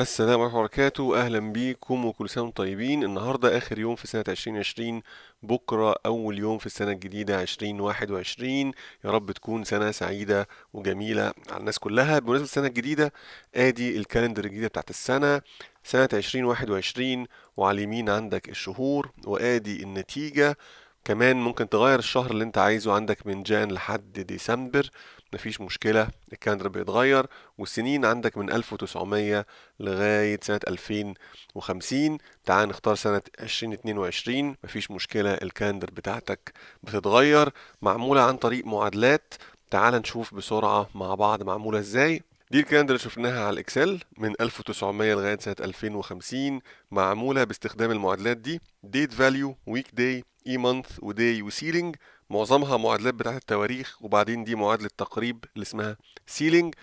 السلام عليكم وبركاته اهلا بيكم وكل سنه وانتم طيبين النهارده اخر يوم في سنه 2020 بكره اول يوم في السنه الجديده 2021 يا رب تكون سنه سعيده وجميله على الناس كلها بمناسبه السنه الجديده ادي الكالندر الجديده بتاعت السنه سنه 2021 وعلى اليمين عندك الشهور وادي النتيجه كمان ممكن تغير الشهر اللي انت عايزه عندك من جان لحد ديسمبر مفيش مشكلة الكالندر بيتغير والسنين عندك من 1900 لغاية سنة 2050 تعال نختار سنة 2022 مفيش مشكلة الكالندر بتاعتك بتتغير معمولة عن طريق معادلات تعال نشوف بسرعة مع بعض معمولة ازاي دي الكالندر اللي شفناها على الاكسل من 1900 لغايه سنه 2050 معموله باستخدام المعادلات دي ديت فاليو ويك داي اي مانث وداي وسيلينج معظمها معادلات بتاعه التواريخ وبعدين دي معادله تقريب اللي اسمها سيلينج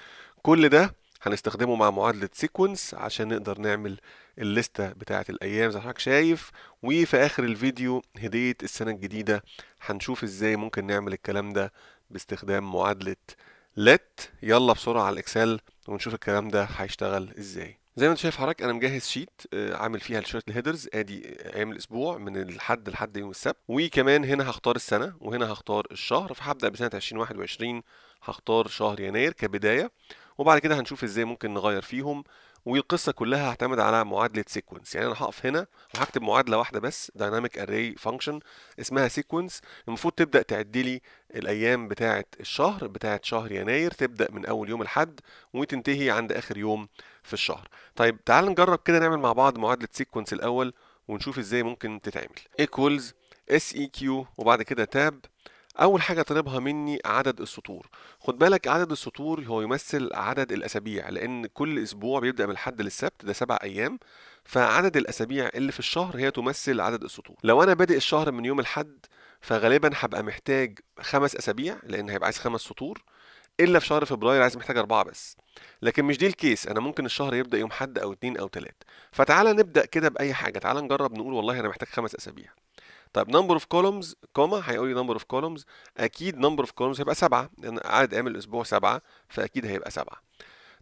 كل ده هنستخدمه مع معادله سيكونس عشان نقدر نعمل الليسته بتاعه الايام زي ما حضرتك شايف وفي اخر الفيديو هديه السنه الجديده هنشوف ازاي ممكن نعمل الكلام ده باستخدام معادله let يلا بسرعه على الاكسل ونشوف الكلام ده هيشتغل ازاي زي ما انت شايف حضرتك انا مجهز شيت آه، عامل فيها شويه الهيدرز ادي ايام الاسبوع من الحد لحد يوم السبت وكمان هنا هختار السنه وهنا هختار الشهر فهبدا بسنه 2021 هختار شهر يناير كبدايه وبعد كده هنشوف ازاي ممكن نغير فيهم والقصه كلها هعتمد على معادله سيكونس يعني انا هقف هنا وهكتب معادله واحده بس دايناميك اري فانكشن اسمها سيكونس المفروض تبدا تعد لي الايام بتاعه الشهر بتاعه شهر يناير تبدا من اول يوم الحد وتنتهي عند اخر يوم في الشهر طيب تعال نجرب كده نعمل مع بعض معادله سيكونس الاول ونشوف ازاي ممكن تتعمل equals اس اي كيو وبعد كده تاب اول حاجه طلبها مني عدد السطور خد بالك عدد السطور هو يمثل عدد الاسابيع لان كل اسبوع بيبدا من الحد للسبت ده سبع ايام فعدد الاسابيع اللي في الشهر هي تمثل عدد السطور لو انا بادئ الشهر من يوم الحد فغالبا هبقى محتاج خمس اسابيع لان هيبقى عايز خمس سطور الا في شهر فبراير عايز محتاج اربعه بس لكن مش دي الكيس انا ممكن الشهر يبدا يوم حد او اتنين او تلات فتعالى نبدا كده باي حاجه تعالى نجرب نقول والله انا محتاج خمس اسابيع طيب نمبر اوف كولومز كوما هيقول لي نمبر اوف كولومز اكيد نمبر اوف كولومز هيبقى سبعه لان عدد ايام الاسبوع سبعه فاكيد هيبقى سبعه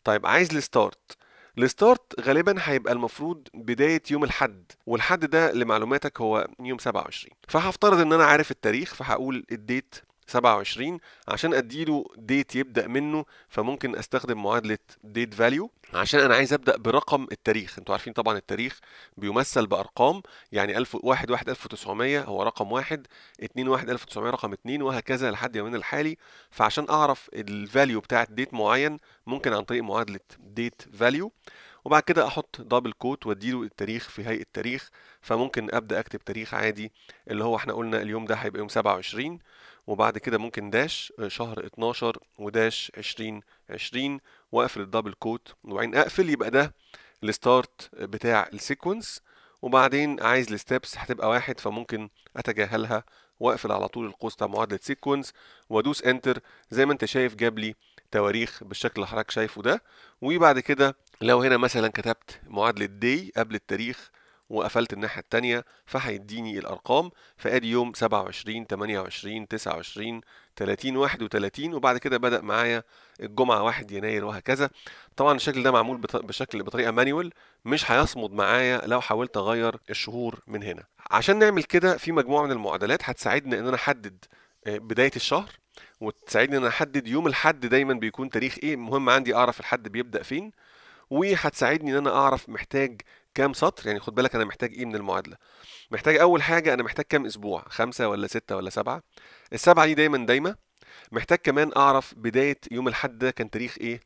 طيب عايز الستارت الستارت غالبا هيبقى المفروض بداية يوم الحد والحد ده لمعلوماتك هو يوم 27 فهفترض ان انا عارف التاريخ فهقول الديت 27 عشان اديله ديت يبدا منه فممكن استخدم معادله ديت فاليو عشان انا عايز ابدا برقم التاريخ انتوا عارفين طبعا التاريخ بيمثل بارقام يعني 1 1 1900 هو رقم 1 2 1 1900 رقم 2 وهكذا لحد يومنا الحالي فعشان اعرف الفاليو بتاعت ديت معين ممكن عن طريق معادله ديت فاليو وبعد كده احط دبل كوت واديله التاريخ في هيئه تاريخ فممكن ابدا اكتب تاريخ عادي اللي هو احنا قلنا اليوم ده هيبقى يوم 27 وبعد كده ممكن داش آه، شهر 12 وداش 2020 واقفل الدبل كوت وبعدين اقفل يبقى ده الستارت بتاع السيكونس وبعدين عايز الستبس هتبقى واحد فممكن اتجاهلها واقفل على طول القوس بتاع معادله سيكونس وادوس انتر زي ما انت شايف جاب لي تواريخ بالشكل اللي حضرتك شايفه ده وبعد كده لو هنا مثلا كتبت معادله دي قبل التاريخ وقفلت الناحية التانية فهيديني الأرقام فأدي يوم 27 28 29 30 31 وبعد كده بدأ معايا الجمعة 1 يناير وهكذا طبعا الشكل ده معمول بشكل بطريقة مانيوال مش هيصمد معايا لو حاولت أغير الشهور من هنا عشان نعمل كده في مجموعة من المعادلات هتساعدنا إن أنا أحدد آه، بداية الشهر وتساعدني ان انا احدد يوم الحد دايما بيكون تاريخ ايه المهم عندي اعرف الحد بيبدا فين وهتساعدني ان انا اعرف محتاج كام سطر يعني خد بالك انا محتاج ايه من المعادله محتاج اول حاجه انا محتاج كام اسبوع خمسة ولا ستة ولا سبعة السبعة دي دايما دايما محتاج كمان اعرف بدايه يوم الحد ده كان تاريخ ايه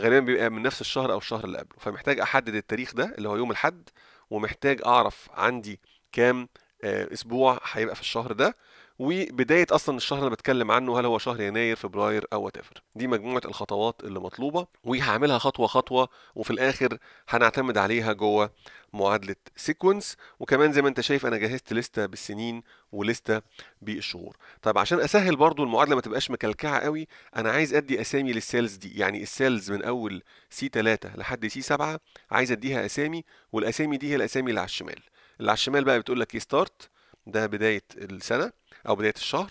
غالبا بيبقى من نفس الشهر او الشهر اللي قبله فمحتاج احدد التاريخ ده اللي هو يوم الحد ومحتاج اعرف عندي كام آه، اسبوع هيبقى في الشهر ده وبدايه اصلا الشهر اللي بتكلم عنه هل هو شهر يناير فبراير او وات دي مجموعه الخطوات اللي مطلوبه وهعملها خطوه خطوه وفي الاخر هنعتمد عليها جوه معادله سيكونس وكمان زي ما انت شايف انا جهزت لسته بالسنين ولسته بالشهور طيب عشان اسهل برضو المعادله ما تبقاش مكلكعه قوي انا عايز ادي اسامي للسيلز دي يعني السيلز من اول سي 3 لحد سي 7 عايز اديها اسامي والاسامي دي هي الاسامي اللي على الشمال اللي على الشمال بقى بتقول لك ايه ستارت ده بدايه السنه او بدايه الشهر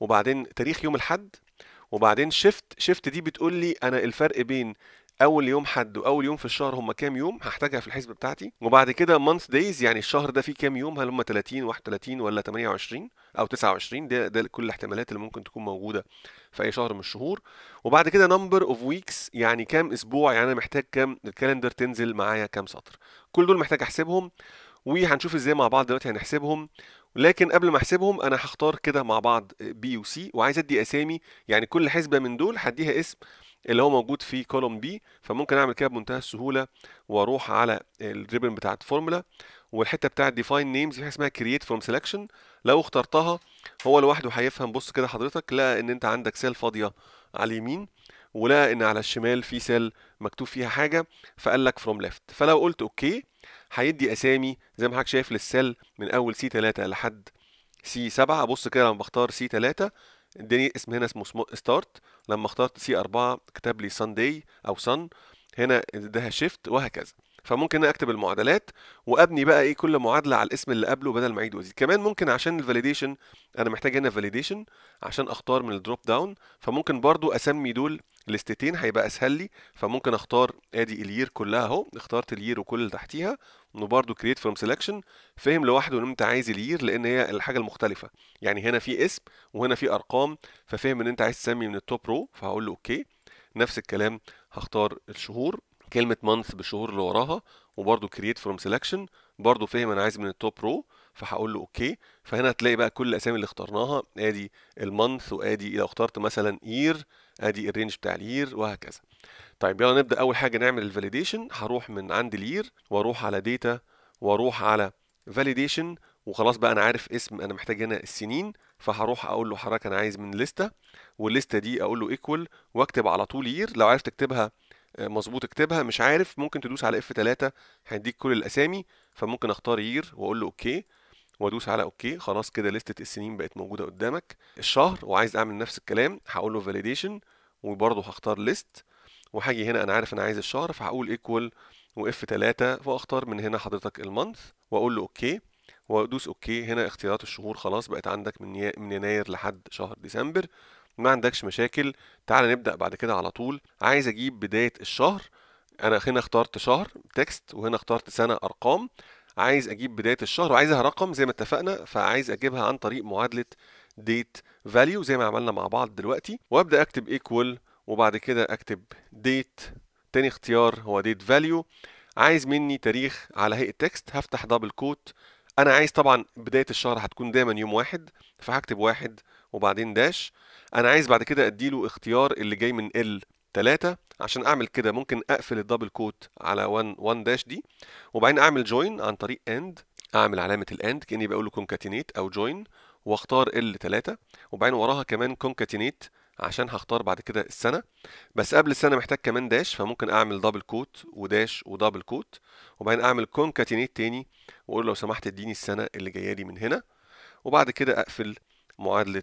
وبعدين تاريخ يوم الحد وبعدين شيفت شيفت دي بتقول لي انا الفرق بين اول يوم حد واول يوم في الشهر هم كام يوم هحتاجها في الحسبه بتاعتي وبعد كده مانث دايز يعني الشهر ده فيه كام يوم هل هم 30 31 ولا 28 او 29 ده ده كل الاحتمالات اللي ممكن تكون موجوده في اي شهر من الشهور وبعد كده نمبر اوف ويكس يعني كام اسبوع يعني انا محتاج كام الكالندر تنزل معايا كام سطر كل دول محتاج احسبهم وهنشوف ازاي مع بعض دلوقتي هنحسبهم لكن قبل ما احسبهم انا هختار كده مع بعض بي وسي وعايز ادي اسامي يعني كل حسبه من دول هديها اسم اللي هو موجود في كولوم بي فممكن اعمل كده بمنتهى السهوله واروح على الريبن بتاعت فورمولا والحته بتاعت ديفاين نيمز في حاجه اسمها كرييت فروم سيلكشن لو اخترتها هو لوحده هيفهم بص كده حضرتك لقى ان انت عندك سيل فاضيه على اليمين ولقى ان على الشمال في سيل مكتوب فيها حاجه فقال لك فروم ليفت فلو قلت اوكي هيدي اسامي زي ما حضرتك شايف للسيل من اول سي 3 لحد سي 7 بص كده لما بختار سي 3 اداني اسم هنا اسمه ستارت لما اخترت سي 4 كتب لي سان داي او سان هنا اداها شيفت وهكذا فممكن اكتب المعادلات وابني بقى ايه كل معادله على الاسم اللي قبله بدل ما اعيد وازيد كمان ممكن عشان الفاليديشن انا محتاج هنا فاليديشن عشان اختار من الدروب داون فممكن برضو اسمي دول الاستتين هيبقى اسهل لي فممكن اختار ادي الير كلها اهو اخترت الير وكل اللي تحتيها وبرضه كرييت فروم سيلكشن فهم لوحده ان انت عايز الير لان هي الحاجه المختلفه يعني هنا في اسم وهنا في ارقام ففهم ان انت عايز تسمي من التوب رو فهقول له اوكي نفس الكلام هختار الشهور كلمه month بالشهور اللي وراها وبرده create from selection برضه فهم انا عايز من التوب رو فهقول له اوكي فهنا هتلاقي بقى كل الاسامي اللي اخترناها ادي المانث وادي لو اخترت مثلا يير ادي الرينج بتاع اليير وهكذا طيب يلا نبدا اول حاجه نعمل الفاليديشن هروح من عند اليير واروح على داتا واروح على فاليديشن وخلاص بقى انا عارف اسم انا محتاج هنا السنين فهروح اقول له حضرتك انا عايز من لسته والليسته دي اقول له ايكوال واكتب على طول يير لو عرفت تكتبها آه، مظبوط اكتبها مش عارف ممكن تدوس على اف 3 هيديك كل الاسامي فممكن اختار يير واقول له اوكي وادوس على اوكي خلاص كده لستة السنين بقت موجوده قدامك الشهر وعايز اعمل نفس الكلام هقول له فاليديشن وبرضه هختار ليست وهاجي هنا انا عارف انا عايز الشهر فهقول ايكوال واف 3 واختار من هنا حضرتك المانث واقول له اوكي وادوس اوكي هنا اختيارات الشهور خلاص بقت عندك من من يناير لحد شهر ديسمبر ما عندكش مشاكل تعال نبدأ بعد كده على طول عايز أجيب بداية الشهر أنا هنا اخترت شهر تكست وهنا اخترت سنة أرقام عايز أجيب بداية الشهر وعايزها رقم زي ما اتفقنا فعايز أجيبها عن طريق معادلة date value زي ما عملنا مع بعض دلوقتي وأبدأ أكتب ايكوال وبعد كده أكتب date تاني اختيار هو date value عايز مني تاريخ على هيئة تكست هفتح دبل كوت انا عايز طبعا بدايه الشهر هتكون دايما يوم واحد فهكتب واحد وبعدين داش انا عايز بعد كده اديله اختيار اللي جاي من ال 3 عشان اعمل كده ممكن اقفل الدبل كوت على 1 1 داش دي وبعدين اعمل جوين عن طريق اند اعمل علامه الاند كاني بقول له كونكاتينيت او جوين واختار ال 3 وبعدين وراها كمان كونكاتينيت عشان هختار بعد كده السنة بس قبل السنة محتاج كمان داش فممكن أعمل دبل كوت وداش ودبل كوت وبعدين أعمل كونكاتينيت تاني وأقول لو سمحت اديني السنة اللي جاية لي من هنا وبعد كده أقفل معادلة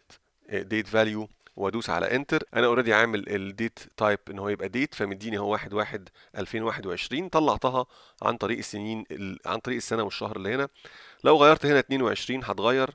ديت فاليو وادوس على انتر انا اوريدي عامل الديت تايب ان هو يبقى ديت فمديني هو 1 1 2021 طلعتها عن طريق السنين عن طريق السنه والشهر اللي هنا لو غيرت هنا 22 هتغير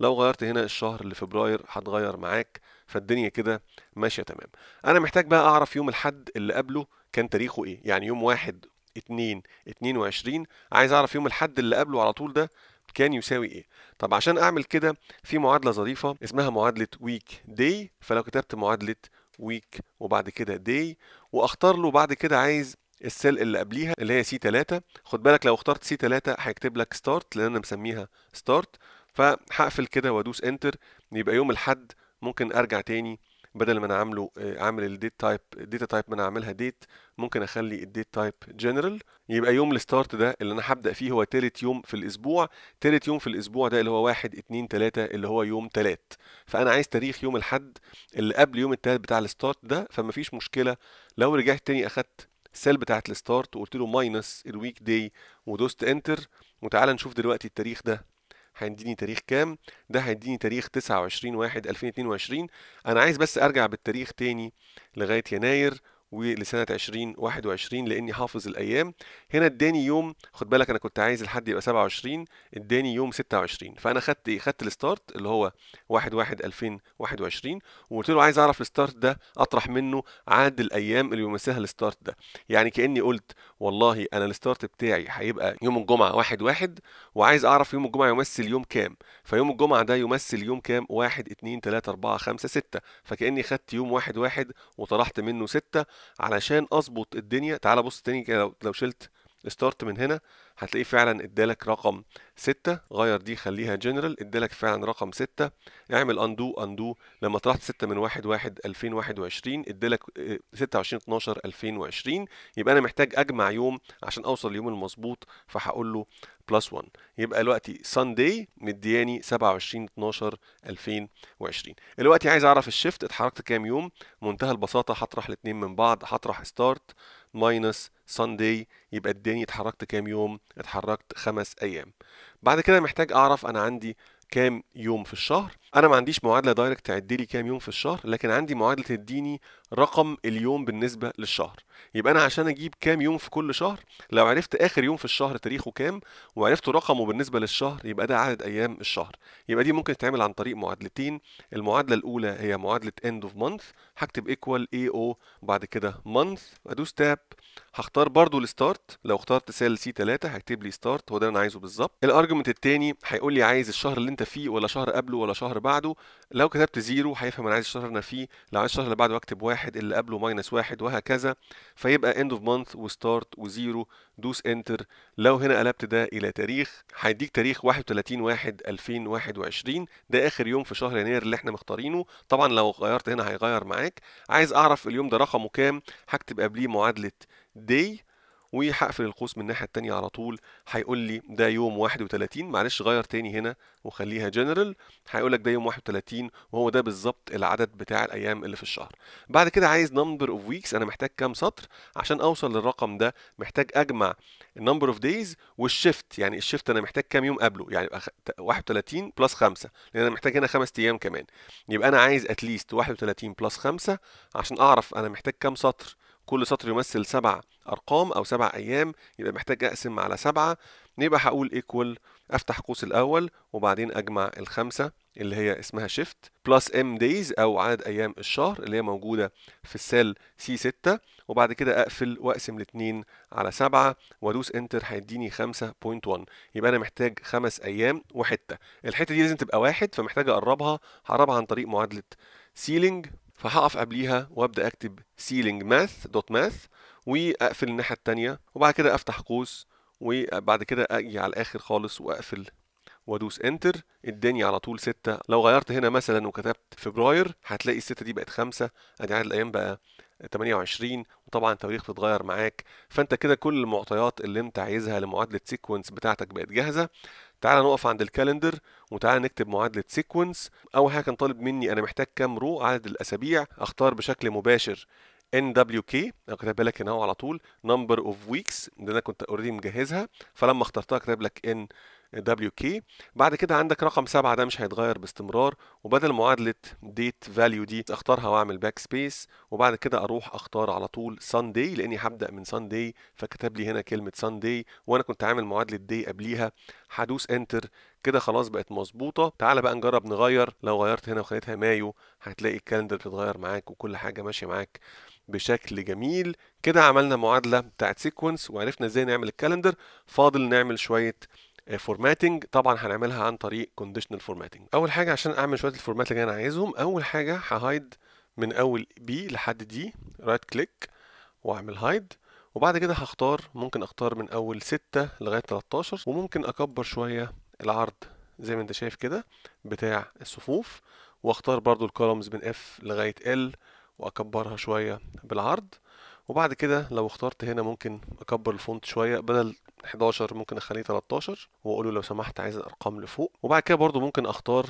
لو غيرت هنا الشهر لفبراير هتغير معاك فالدنيا كده ماشيه تمام انا محتاج بقى اعرف يوم الحد اللي قبله كان تاريخه ايه يعني يوم واحد 2 22 عايز اعرف يوم الحد اللي قبله على طول ده كان يساوي ايه طب عشان اعمل كده في معادله ظريفه اسمها معادله ويك داي فلو كتبت معادله ويك وبعد كده داي واختار له بعد كده عايز السيل اللي قبليها اللي هي سي 3 خد بالك لو اخترت سي 3 هيكتب لك ستارت لان انا مسميها ستارت فهقفل كده وادوس انتر يبقى يوم الحد ممكن ارجع تاني بدل ما انا عامله آه، عامل الديت تايب الديتا تايب ما انا عاملها ديت ممكن اخلي الديت تايب جنرال يبقى يوم الستارت ده اللي انا هبدا فيه هو تالت يوم في الاسبوع تالت يوم في الاسبوع ده اللي هو 1 2 3 اللي هو يوم 3 فانا عايز تاريخ يوم الحد اللي قبل يوم التالت بتاع الستارت ده فمفيش مشكله لو رجعت تاني اخدت السيل بتاعت الستارت وقلت له ماينس الويك داي ودوست انتر وتعالى نشوف دلوقتي التاريخ ده هيديني تاريخ كام ده هيديني تاريخ 29 1 2022 انا عايز بس ارجع بالتاريخ تاني لغايه يناير ولسنه 2021 لاني حافظ الايام هنا اداني يوم خد بالك انا كنت عايز الحد يبقى 27 اداني يوم 26 فانا خدت ايه خدت الستارت اللي هو 1 1 2021 وقلت له عايز اعرف الستارت ده اطرح منه عدد الايام اللي يمثلها الستارت ده يعني كاني قلت والله انا الستارت بتاعي هيبقى يوم الجمعه 1 1 وعايز اعرف يوم الجمعه يمثل يوم كام فيوم الجمعه ده يمثل يوم كام 1 2 3 4 5 6 فكاني خدت يوم 1 1 وطرحت منه 6 علشان اظبط الدنيا تعال بص تاني كده لو شلت ستارت من هنا هتلاقيه فعلا ادالك رقم 6 غير دي خليها جنرال ادالك فعلا رقم 6 اعمل اندو اندو لما طرحت 6 من 1 1 2021 ادالك 26 12 2020 يبقى انا محتاج اجمع يوم عشان اوصل اليوم المظبوط فهقول له بلس 1 يبقى دلوقتي سانداي مدياني 27 12 2020 دلوقتي عايز اعرف الشيفت اتحركت كام يوم منتهى البساطه هطرح الاثنين من بعض هطرح ستارت ماينس سانداي يبقى اداني اتحركت كام يوم اتحركت خمس ايام بعد كده محتاج اعرف انا عندي كام يوم في الشهر انا ما عنديش معادله دايركت تعد لي كام يوم في الشهر لكن عندي معادله تديني رقم اليوم بالنسبه للشهر يبقى انا عشان اجيب كام يوم في كل شهر لو عرفت اخر يوم في الشهر تاريخه كام وعرفت رقمه بالنسبه للشهر يبقى ده عدد ايام الشهر يبقى دي ممكن تتعمل عن طريق معادلتين المعادله الاولى هي معادله end of month هكتب equal او بعد كده month ادوس تاب هختار برضو الستارت لو اخترت سيل سي 3 هكتب لي ستارت هو ده اللي انا عايزه بالظبط الارجمنت الثاني هيقول لي عايز الشهر اللي انت فيه ولا شهر قبله ولا شهر بعده لو كتبت زيرو هيفهم انا عايز الشهر اللي فيه لو عايز الشهر اللي بعده اكتب واحد اللي قبله ماينس واحد وهكذا فيبقى end of month وستارت وزيرو دوس انتر لو هنا قلبت ده الى تاريخ هيديك تاريخ 31 1 2021 ده اخر يوم في شهر يناير اللي احنا مختارينه طبعا لو غيرت هنا هيغير معاك عايز اعرف اليوم ده رقمه كام هكتب قبليه معادله day وهقفل القوس من الناحيه الثانيه على طول هيقول لي ده يوم 31 معلش غير تاني هنا وخليها جنرال هيقول لك ده يوم 31 وهو ده بالظبط العدد بتاع الايام اللي في الشهر بعد كده عايز نمبر اوف ويكس انا محتاج كام سطر عشان اوصل للرقم ده محتاج اجمع النمبر اوف دايز والشيفت يعني الشيفت انا محتاج كام يوم قبله يعني 31 بلس 5 لان انا محتاج هنا 5 ايام كمان يبقى انا عايز اتليست 31 بلس 5 عشان اعرف انا محتاج كام سطر كل سطر يمثل سبع أرقام أو سبع أيام يبقى محتاج أقسم على سبعة يبقى هقول إيكوال أفتح قوس الأول وبعدين أجمع الخمسة اللي هي اسمها شيفت بلس ام دايز أو عدد أيام الشهر اللي هي موجودة في السيل سي 6 وبعد كده أقفل وأقسم الاثنين على سبعة وأدوس إنتر هيديني 5.1 يبقى أنا محتاج خمس أيام وحتة الحتة دي لازم تبقى واحد فمحتاج أقربها هقربها عن طريق معادلة سيلينج فهقف قبليها وابدا اكتب سيلينج ماث دوت ماث واقفل الناحيه التانية وبعد كده افتح قوس وبعد كده اجي على الاخر خالص واقفل وادوس انتر اداني على طول ستة لو غيرت هنا مثلا وكتبت فبراير هتلاقي الستة دي بقت خمسة ادي عدد الايام بقى 28 وطبعا التواريخ بتتغير معاك فانت كده كل المعطيات اللي انت عايزها لمعادله سيكونس بتاعتك بقت جاهزه تعال نقف عند الكالندر وتعال نكتب معادله سيكونس اول حاجه كان طالب مني انا محتاج كام رو عدد الاسابيع اختار بشكل مباشر ان دبليو كي انا لك هنا على طول نمبر اوف ويكس اللي انا كنت اوريدي مجهزها فلما اخترتها كاتب لك ان دبليو كي بعد كده عندك رقم سبعة ده مش هيتغير باستمرار وبدل معادلة ديت فاليو دي اختارها واعمل باك سبيس وبعد كده اروح اختار على طول سانداي لاني هبدأ من سانداي فكتب لي هنا كلمة سانداي وانا كنت عامل معادلة دي قبليها هدوس انتر كده خلاص بقت مظبوطة تعالى بقى نجرب نغير لو غيرت هنا وخليتها مايو هتلاقي الكالندر بتتغير معاك وكل حاجة ماشية معاك بشكل جميل كده عملنا معادلة بتاعت سيكونس وعرفنا ازاي نعمل الكالندر فاضل نعمل شوية فورماتنج آه، طبعا هنعملها عن طريق كونديشنال فورماتنج اول حاجه عشان اعمل شويه الفورمات اللي انا عايزهم اول حاجه ههايد من اول بي لحد دي رايت كليك واعمل هايد وبعد كده هختار ممكن اختار من اول 6 لغايه 13 وممكن اكبر شويه العرض زي ما انت شايف كده بتاع الصفوف واختار برضو الكولومز من اف لغايه ال واكبرها شوية بالعرض وبعد كده لو اخترت هنا ممكن اكبر الفونت شوية بدل 11 ممكن اخليه 13 واقول له لو سمحت عايز الارقام لفوق وبعد كده برضو ممكن اختار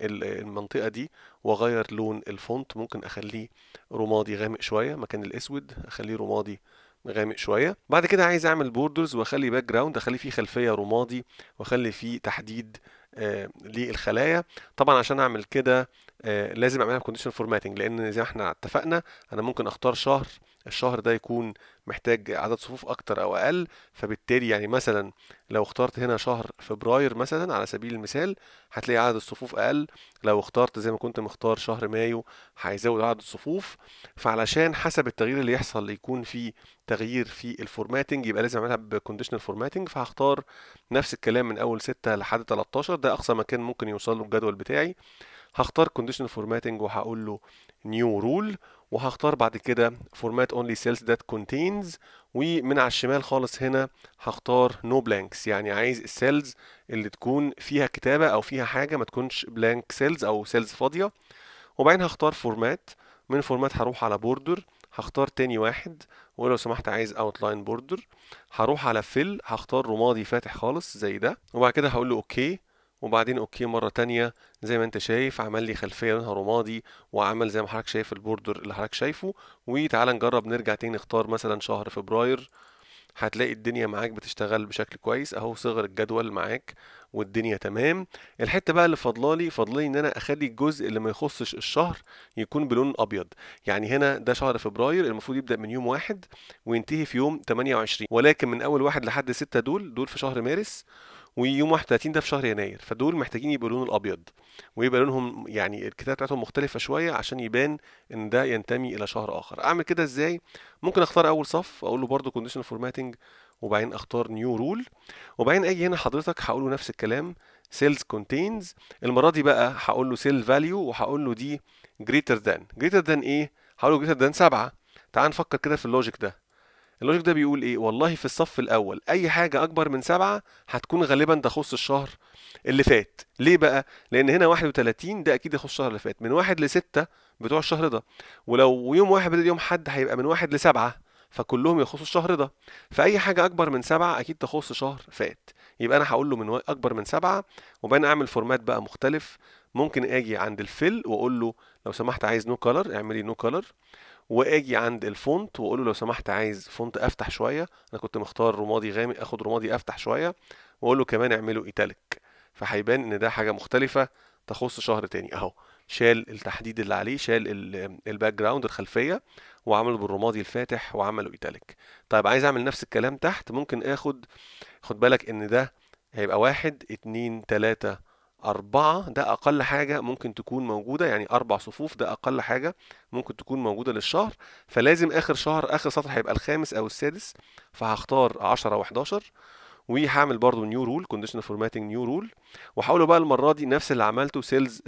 المنطقة دي واغير لون الفونت ممكن اخليه رمادي غامق شوية مكان الاسود اخليه رمادي غامق شويه بعد كده عايز اعمل بوردرز واخلي باك جراوند اخلي فيه خلفيه رمادي واخلي فيه تحديد آه للخلايا طبعا عشان اعمل كده آه، لازم اعملها كونديشن فورماتنج لان زي ما احنا اتفقنا انا ممكن اختار شهر الشهر ده يكون محتاج عدد صفوف اكتر او اقل فبالتالي يعني مثلا لو اخترت هنا شهر فبراير مثلا على سبيل المثال هتلاقي عدد الصفوف اقل لو اخترت زي ما كنت مختار شهر مايو هيزود عدد الصفوف فعلشان حسب التغيير اللي يحصل يكون في تغيير في الفورماتنج يبقى لازم اعملها بكونديشنال فورماتنج فهختار نفس الكلام من اول 6 لحد 13 ده اقصى مكان ممكن يوصل له الجدول بتاعي هختار conditional formatting وهقول له new rule وهختار بعد كده format only cells that contains ومن على الشمال خالص هنا هختار no blanks يعني عايز السيلز اللي تكون فيها كتابة أو فيها حاجة ما تكونش blank cells أو cells فاضية وبعدين هختار format من format هروح على border هختار تاني واحد ولو سمحت عايز outline border هروح على fill هختار رمادي فاتح خالص زي ده وبعد كده هقول له اوكي okay. وبعدين اوكي مرة تانية زي ما انت شايف عمل لي خلفية لونها رمادي وعمل زي ما حضرتك شايف البوردر اللي حضرتك شايفه وتعالى نجرب نرجع تاني نختار مثلا شهر فبراير هتلاقي الدنيا معاك بتشتغل بشكل كويس اهو صغر الجدول معاك والدنيا تمام الحته بقى اللي فاضلالي فضلالي ان انا اخلي الجزء اللي ما يخصش الشهر يكون بلون ابيض يعني هنا ده شهر فبراير المفروض يبدا من يوم واحد وينتهي في يوم 28 ولكن من اول واحد لحد ستة دول دول في شهر مارس ويوم 31 ده في شهر يناير فدول محتاجين يبقوا لون الابيض ويبقى لونهم يعني الكتابه بتاعتهم مختلفه شويه عشان يبان ان ده ينتمي الى شهر اخر اعمل كده ازاي ممكن اختار اول صف اقول له برده كونديشنال فورماتنج وبعدين اختار نيو رول وبعدين اجي هنا حضرتك هقول له نفس الكلام سيلز كونتينز المره دي بقى هقول له سيل فاليو وهقول له دي جريتر ذان جريتر ذان ايه هقول له جريتر ذان 7 تعال نفكر كده في اللوجيك ده اللوجيك ده بيقول ايه والله في الصف الاول اي حاجه اكبر من سبعة هتكون غالبا تخص الشهر اللي فات ليه بقى لان هنا 31 ده اكيد يخص الشهر اللي فات من واحد لستة بتوع الشهر ده ولو يوم واحد بدل يوم حد هيبقى من واحد لسبعة فكلهم يخصوا الشهر ده فأي حاجة أكبر من سبعة أكيد تخص شهر فات يبقى أنا هقول له من أكبر من سبعة وبعدين أعمل فورمات بقى مختلف ممكن أجي عند الفل وأقول له لو سمحت عايز نو كولر اعملي نو كولر واجي عند الفونت واقول له لو سمحت عايز فونت افتح شويه انا كنت مختار رمادي غامق اخد رمادي افتح شويه واقول له كمان اعمله ايتاليك فهيبان ان ده حاجه مختلفه تخص شهر تاني اهو شال التحديد اللي عليه شال الباك جراوند الخلفيه وعمله بالرمادي الفاتح وعمله ايتاليك طيب عايز اعمل نفس الكلام تحت ممكن اخد خد بالك ان ده هيبقى واحد اتنين تلاتة أربعة ده أقل حاجة ممكن تكون موجودة يعني أربع صفوف ده أقل حاجة ممكن تكون موجودة للشهر فلازم آخر شهر آخر سطر هيبقى الخامس أو السادس فهختار 10 أو 11 وهعمل برضو نيو رول كونديشنال فورماتنج نيو رول وهحاول بقى المرة دي نفس اللي عملته سيلز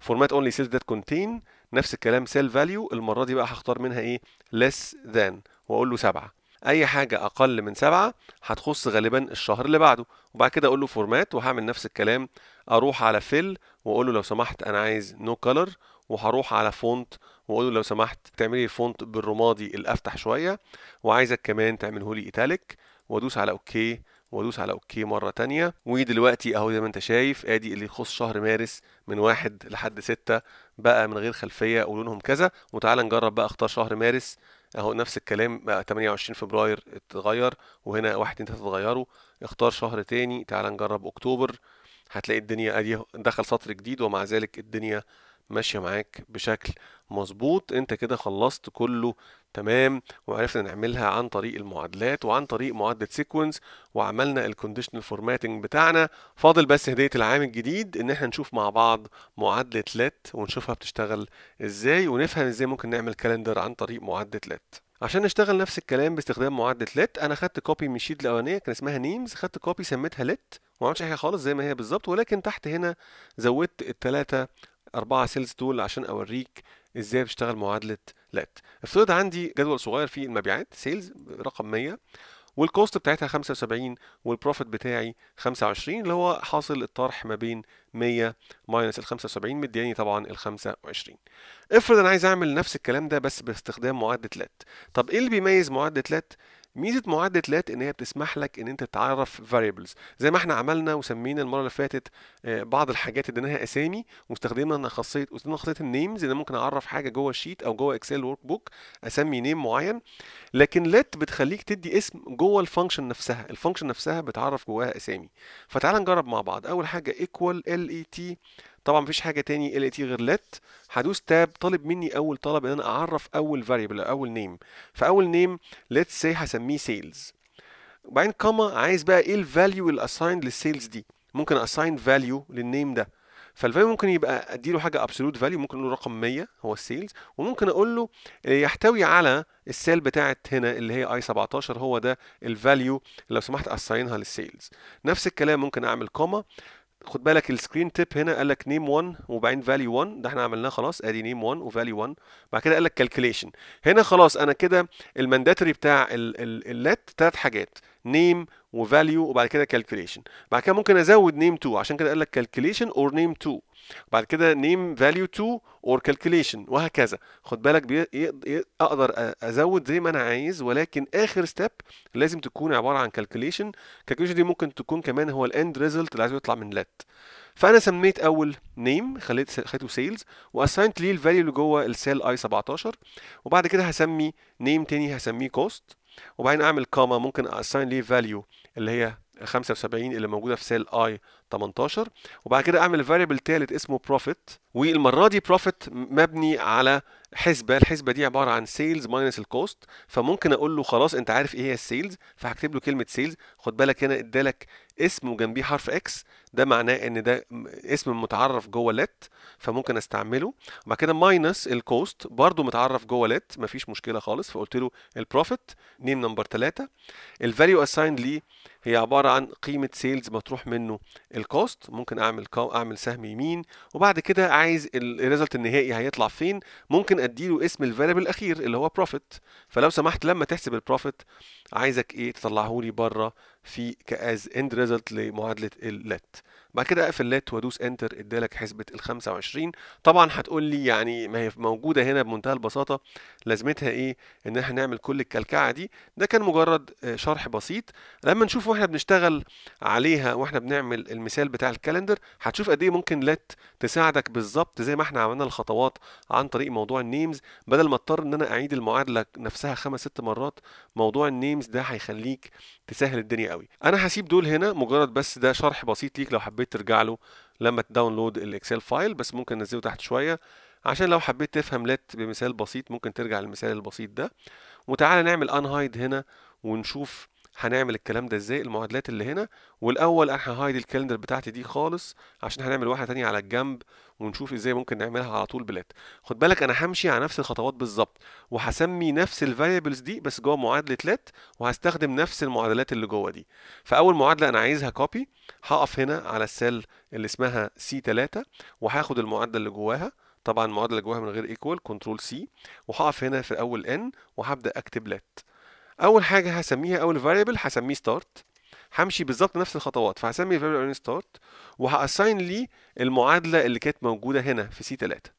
فورمات اونلي سيلز ذات كونتين نفس الكلام سيل فاليو المرة دي بقى هختار منها إيه less than وأقول له سبعة اي حاجه اقل من سبعة هتخص غالبا الشهر اللي بعده وبعد كده اقول له فورمات وهعمل نفس الكلام اروح على فيل واقول له لو سمحت انا عايز نو no كلر وهروح على فونت واقول له لو سمحت تعملي فونت بالرمادي الافتح شويه وعايزك كمان تعمله لي ايتاليك وادوس على اوكي وادوس على اوكي مره تانية ودلوقتي اهو زي ما انت شايف ادي اللي يخص شهر مارس من واحد لحد ستة بقى من غير خلفيه ولونهم كذا وتعالى نجرب بقى اختار شهر مارس اهو نفس الكلام بقى آه، 28 فبراير اتغير وهنا 1 2 3 اتغيروا اختار شهر تاني تعال نجرب اكتوبر هتلاقي الدنيا ادي دخل سطر جديد ومع ذلك الدنيا ماشيه معاك بشكل مظبوط انت كده خلصت كله تمام وعرفنا نعملها عن طريق المعادلات وعن طريق معادله سيكونس وعملنا الكونديشنال فورماتنج بتاعنا فاضل بس هديه العام الجديد ان احنا نشوف مع بعض معادله لت ونشوفها بتشتغل ازاي ونفهم ازاي ممكن نعمل كالندر عن طريق معادله لت عشان نشتغل نفس الكلام باستخدام معادله لت انا خدت كوبي من الشيت الاولانيه كان اسمها نيمز خدت كوبي سميتها لت ما عملتش حاجه خالص زي ما هي بالظبط ولكن تحت هنا زودت الثلاثه أربعة سيلز تول عشان أوريك إزاي بشتغل معادلة لات افترض عندي جدول صغير فيه المبيعات سيلز رقم 100 والكوست بتاعتها 75 والبروفيت بتاعي 25 اللي هو حاصل الطرح ما بين 100 ماينس ال 75 مدياني طبعا ال 25 افرض انا عايز اعمل نفس الكلام ده بس باستخدام معادله لات طب ايه اللي بيميز معادله لات ميزه معادله لات ان هي بتسمح لك ان انت تعرف variables زي ما احنا عملنا وسمينا المره اللي فاتت آه، بعض الحاجات اديناها اسامي واستخدمنا خاصيه واستخدمنا خاصيه النيمز ان ممكن اعرف حاجه جوه الشيت او جوه اكسل ورك بوك اسمي نيم معين لكن لات بتخليك تدي اسم جوه الفانكشن نفسها الفانكشن نفسها بتعرف جواها اسامي فتعال نجرب مع بعض اول حاجه equal l e طبعا مفيش حاجه تاني ال تي غير لت هدوس تاب طالب مني اول طلب ان انا اعرف اول فاريبل او اول نيم فاول نيم ليتس سي هسميه سيلز وبعدين كاما عايز بقى ايه الفاليو اللي اسايند للسيلز دي ممكن اساين فاليو للنيم ده فالفاليو ممكن يبقى اديله حاجه ابسولوت فاليو ممكن اقول له رقم 100 هو السيلز وممكن اقول له آه، يحتوي على السيل بتاعت هنا اللي هي اي 17 هو ده الفاليو لو سمحت اساينها للسيلز نفس الكلام ممكن اعمل كوما خد بالك السكرين تيب هنا قال لك نيم 1 وبعدين فاليو 1 ده احنا عملناه خلاص ادي نيم 1 وفاليو 1 بعد كده قال لك كالكوليشن هنا خلاص انا كده المانداتوري بتاع اللت ثلاث حاجات نيم وفاليو وبعد كده كالكوليشن بعد كده ممكن ازود نيم 2 عشان كده قال لك كالكوليشن اور نيم 2 وبعد كده نيم فاليو تو اور كالكوليشن وهكذا خد بالك اقدر ازود زي ما انا عايز ولكن اخر ستيب لازم تكون عباره عن كالكوليشن كالكوليشن دي ممكن تكون كمان هو الاند ريزلت اللي عايز يطلع من لات فانا سميت اول نيم خليت خليته سيلز واساينت ليه الفاليو اللي جوه السيل اي 17 وبعد كده هسمي نيم تاني هسميه كوست وبعدين اعمل كاما ممكن اساين ليه فاليو اللي هي 75 اللي موجوده في سيل اي 18 وبعد كده اعمل فاريبل تالت اسمه بروفيت والمره دي بروفيت مبني على حسبه الحسبه دي عباره عن سيلز ماينس الكوست فممكن اقول له خلاص انت عارف ايه هي السيلز فهكتب له كلمه سيلز خد بالك هنا ادالك اسم وجنبيه حرف اكس ده معناه ان ده اسم متعرف جوه لت فممكن استعمله وبعد كده ماينس الكوست برضو متعرف جوه لت مفيش مشكله خالص فقلت له البروفيت نيم نمبر 3 الفاليو اسايند ليه هي عباره عن قيمه سيلز مطروح منه الكوست ممكن اعمل اعمل سهم يمين وبعد كده عايز الريزلت النهائي هيطلع فين ممكن اديله اسم الفاليبل الاخير اللي هو بروفيت فلو سمحت لما تحسب البروفيت عايزك ايه تطلعه لي بره في كاز اند ريزلت لمعادله اللت بعد كده اقفل لات وادوس انتر ادالك حسبه ال 25 طبعا هتقول لي يعني ما هي موجوده هنا بمنتهى البساطه لازمتها ايه ان احنا نعمل كل الكلكعه دي ده كان مجرد آه، شرح بسيط لما نشوف واحنا بنشتغل عليها واحنا بنعمل المثال بتاع الكالندر هتشوف قد ايه ممكن لات تساعدك بالظبط زي ما احنا عملنا الخطوات عن طريق موضوع النيمز بدل ما اضطر ان انا اعيد المعادله نفسها خمس ست مرات موضوع النيمز ده هيخليك تسهل الدنيا قوي انا هسيب دول هنا مجرد بس ده شرح بسيط ليك لو حبيت ترجع له لما تداونلود الاكسل فايل بس ممكن انزله تحت شويه عشان لو حبيت تفهم لات بمثال بسيط ممكن ترجع للمثال البسيط ده وتعالى نعمل انهايد هنا ونشوف هنعمل الكلام ده ازاي المعادلات اللي هنا والاول انا هايد الكالندر بتاعتي دي خالص عشان هنعمل واحده تانية على الجنب ونشوف ازاي ممكن نعملها على طول بلات خد بالك انا همشي على نفس الخطوات بالظبط وهسمي نفس الفاريبلز دي بس جوه معادله لات وهستخدم نفس المعادلات اللي جوه دي فاول معادله انا عايزها كوبي هقف هنا على السيل اللي اسمها سي 3 وهاخد المعادله اللي جواها طبعا المعادله اللي جواها من غير ايكوال كنترول سي وهقف هنا في اول ان وهبدا اكتب لات اول حاجه هسميها اول فاريبل هسميه ستارت همشي بالظبط نفس الخطوات فهسمي الفاريبل اون ستارت وهاساين ليه المعادله اللي كانت موجوده هنا في سي 3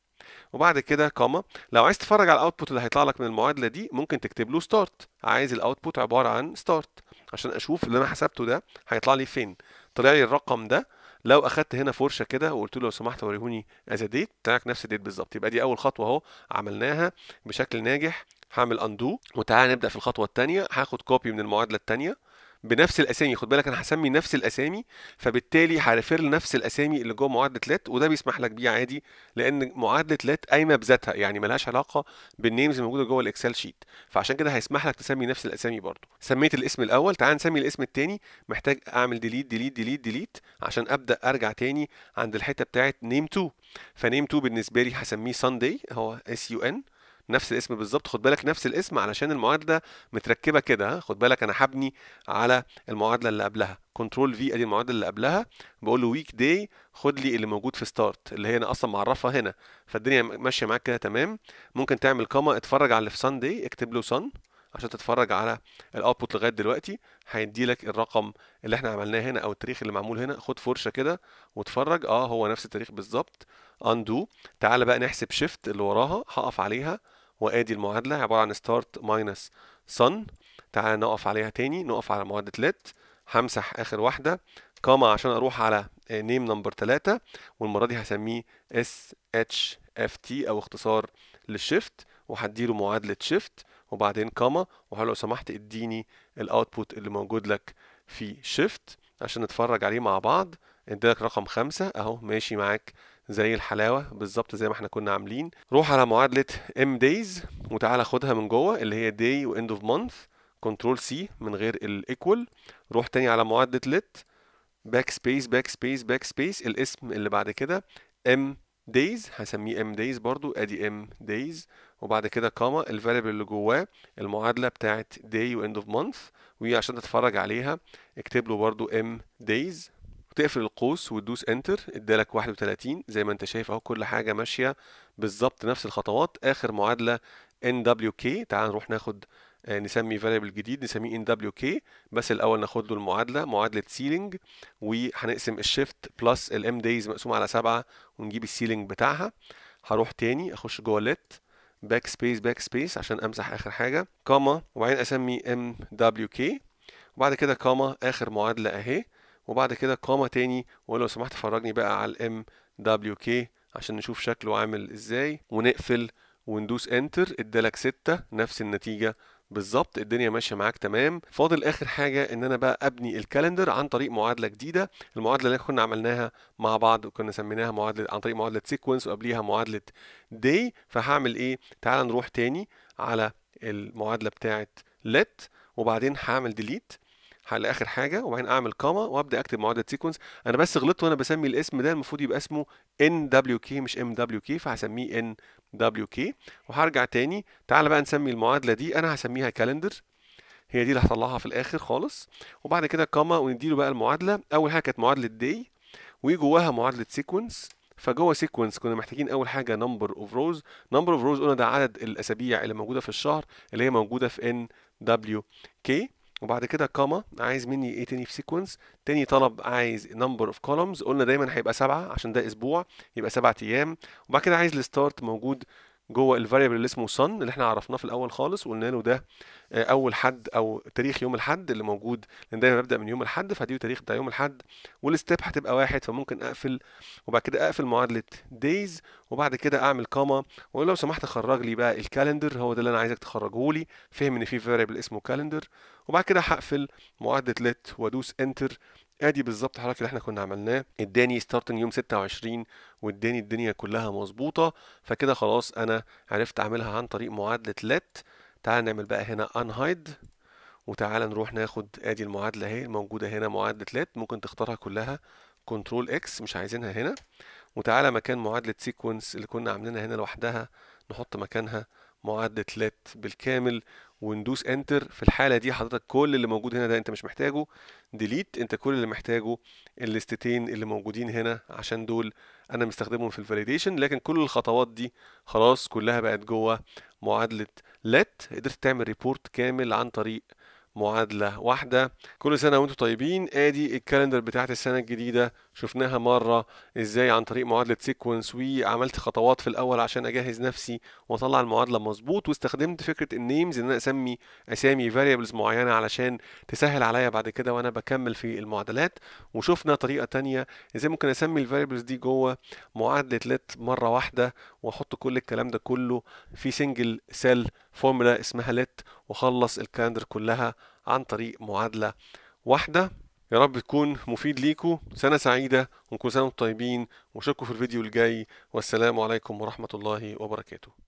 وبعد كده كوما لو عايز تتفرج على الاوتبوت اللي هيطلع لك من المعادله دي ممكن تكتب له ستارت عايز الاوتبوت عباره عن ستارت عشان اشوف اللي انا حسبته ده هيطلع لي فين طلع لي الرقم ده لو اخدت هنا فرشه كده وقلت له لو سمحت وريهوني از ديت طلع لك نفس الديت بالظبط يبقى دي اول خطوه اهو عملناها بشكل ناجح هعمل اندو وتعالى نبدا في الخطوه الثانيه هاخد كوبي من المعادله الثانيه بنفس الاسامي خد بالك انا هسمي نفس الاسامي فبالتالي هريفير لنفس الاسامي اللي جوه معادله لات وده بيسمح لك بيه عادي لان معادله لات قايمه بذاتها يعني ملهاش علاقه بالنيمز الموجوده جوه الاكسل شيت فعشان كده هيسمح لك تسمي نفس الاسامي برضو سميت الاسم الاول تعال نسمي الاسم الثاني محتاج اعمل ديليت ديليت ديليت ديليت عشان ابدا ارجع تاني عند الحته بتاعت نيم 2 فنيم 2 بالنسبه لي هسميه ساندي هو اس يو ان نفس الاسم بالظبط خد بالك نفس الاسم علشان المعادله متركبه كده خد بالك انا هبني على المعادله اللي قبلها كنترول في ادي المعادله اللي قبلها بقول له ويك داي خد لي اللي موجود في ستارت اللي هي انا اصلا معرفها هنا فالدنيا ماشيه معاك كده تمام ممكن تعمل كاما اتفرج على اللي في ساندي اكتب له سان عشان تتفرج على الاوتبوت لغايه دلوقتي هيدي لك الرقم اللي احنا عملناه هنا او التاريخ اللي معمول هنا خد فرشه كده واتفرج اه هو نفس التاريخ بالظبط اندو تعالى بقى نحسب شيفت اللي وراها هقف عليها وادي المعادله عباره عن ستارت minus sun تعال نقف عليها تاني نقف على معادله let همسح اخر واحده كاما عشان اروح على نيم نمبر 3 والمره دي هسميه اس اتش اف تي او اختصار للشيفت وهديله معادله شيفت وبعدين كاما وهقول لو سمحت اديني الاوتبوت اللي موجود لك في شيفت عشان نتفرج عليه مع بعض اديلك رقم خمسة اهو ماشي معاك زي الحلاوه بالظبط زي ما احنا كنا عاملين روح على معادله M days وتعالى خدها من جوه اللي هي و واند اوف مانث كنترول سي من غير الايكوال روح تاني على معادله let باك سبيس باك سبيس باك سبيس الاسم اللي بعد كده M days هسميه M days برضو ادي M days وبعد كده كاما الفاليبل اللي جواه المعادله بتاعت و واند اوف مانث وعشان تتفرج عليها اكتب له برضو M days تقفل القوس وتدوس انتر ادالك 31 زي ما انت شايف اهو كل حاجه ماشيه بالظبط نفس الخطوات اخر معادله كي تعال نروح ناخد آه، نسمي فاريبل جديد نسميه كي بس الاول ناخد له المعادله معادله سيلينج وهنقسم الشيفت بلس الام دايز مقسوم على 7 ونجيب السيلينج بتاعها هروح تاني اخش جوه ليت باك سبيس باك سبيس عشان امسح اخر حاجه كاما وبعدين اسمي ام دبليو كي وبعد كده كاما اخر معادله اهي وبعد كده قامة تاني وقال لو سمحت فرجني بقى على الام دبليو كي عشان نشوف شكله عامل ازاي ونقفل وندوس انتر ادالك ستة نفس النتيجة بالظبط الدنيا ماشيه معاك تمام فاضل اخر حاجه ان انا بقى ابني الكالندر عن طريق معادله جديده المعادله اللي كنا عملناها مع بعض وكنا سميناها معادله عن طريق معادله سيكونس وقبليها معادله دي فهعمل ايه تعال نروح تاني على المعادله بتاعه لت وبعدين هعمل ديليت على اخر حاجه وبعدين اعمل كاما وابدا اكتب معادله سيكونس انا بس غلطت وانا بسمي الاسم ده المفروض يبقى اسمه ان دبليو كي مش ام دبليو كي فهسميه ان دبليو كي وهرجع تاني تعالى بقى نسمي المعادله دي انا هسميها كالندر هي دي اللي هطلعها في الاخر خالص وبعد كده كاما ونديله بقى المعادله اول حاجه كانت معادله داي وجواها معادله سيكونس فجوه سيكونس كنا محتاجين اول حاجه نمبر اوف روز نمبر اوف روز قلنا ده عدد الاسابيع اللي موجوده في الشهر اللي هي موجوده في ان دبليو كي وبعد كده كاما عايز مني ايه تاني في سيكونس تاني طلب عايز نمبر اوف كولومز قلنا دايما هيبقى سبعة عشان ده اسبوع يبقى سبعة ايام وبعد كده عايز الستارت موجود جوه الفاريبل اللي اسمه sun اللي احنا عرفناه في الاول خالص وقلنا له ده آه، اول حد او تاريخ يوم الحد اللي موجود لان دايما ببدا من يوم الحد فهديله تاريخ بتاع يوم الحد والستيب هتبقى واحد فممكن اقفل وبعد كده اقفل معادله دايز وبعد كده اعمل كاما واقول لو سمحت خرج لي بقى الكالندر هو ده اللي انا عايزك تخرجه لي فهم ان في فاريبل اسمه كالندر وبعد كده هقفل معادله let وادوس انتر ادي بالظبط حضرتك اللي احنا كنا عملناه اداني ستارتنج يوم 26 واداني الدنيا كلها مظبوطه فكده خلاص انا عرفت اعملها عن طريق معادله لت تعال نعمل بقى هنا انهايد وتعال نروح ناخد ادي المعادله اهي الموجوده هنا معادله لت ممكن تختارها كلها كنترول اكس مش عايزينها هنا وتعالى مكان معادله سيكونس اللي كنا عاملينها هنا لوحدها نحط مكانها معادلة let بالكامل وندوس انتر في الحالة دي حضرتك كل اللي موجود هنا ده انت مش محتاجه ديليت انت كل اللي محتاجه الليستتين اللي موجودين هنا عشان دول انا مستخدمهم في الفاليديشن لكن كل الخطوات دي خلاص كلها بقت جوه معادلة لت قدرت تعمل ريبورت كامل عن طريق معادلة واحدة كل سنة وانتم طيبين ادي الكالندر بتاعت السنة الجديدة شفناها مرة ازاي عن طريق معادلة سيكونس وعملت خطوات في الأول عشان أجهز نفسي وأطلع المعادلة مظبوط واستخدمت فكرة النيمز إن أنا أسمي أسامي فاريبلز معينة علشان تسهل عليا بعد كده وأنا بكمل في المعادلات وشفنا طريقة تانية ازاي ممكن أسمي الفاريبلز دي جوه معادلة لت مرة واحدة وأحط كل الكلام ده كله في سنجل سيل فورمولا اسمها لت وأخلص الكالندر كلها عن طريق معادلة واحدة يا رب تكون مفيد ليكوا سنة سعيدة ونكون سنة طيبين وشكوا في الفيديو الجاي والسلام عليكم ورحمة الله وبركاته